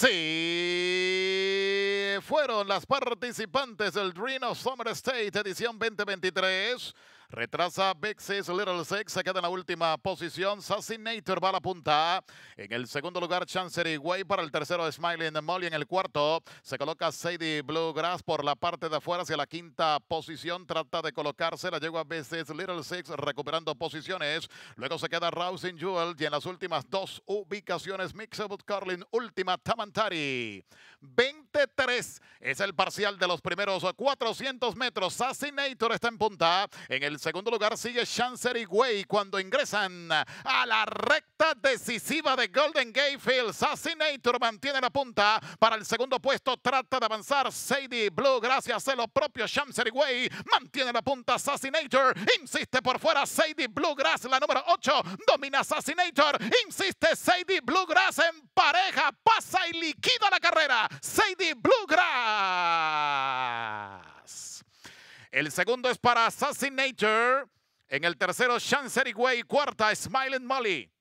Sí, fueron las participantes del Dream of Summer State edición 2023. Retrasa Vixis, Little Six, se queda en la última posición. Sassinator va a la punta. En el segundo lugar, Chancery Way. Para el tercero, Smiling Molly. En el cuarto, se coloca Sadie Bluegrass por la parte de afuera hacia la quinta posición. Trata de colocarse. La yegua a Little Six recuperando posiciones. Luego se queda Rousing Jewel. Y en las últimas dos ubicaciones, Mixable Carlin, última Tamantari. 23 es el parcial de los primeros 400 metros. Assassinator está en punta. En el segundo lugar sigue Chancer Way cuando ingresan a la recta decisiva de Golden Gate Field, Assassinator mantiene la punta para el segundo puesto. Trata de avanzar Sadie Blue gracias a lo propio Chancer Way. Mantiene la punta Assassinator. Insiste por fuera Sadie Bluegrass, la número 8. Domina Assassinator. Insiste Sadie Bluegrass en Sadie Bluegrass. El segundo es para Assassinator. En el tercero, Way. Cuarta, Smiling Molly.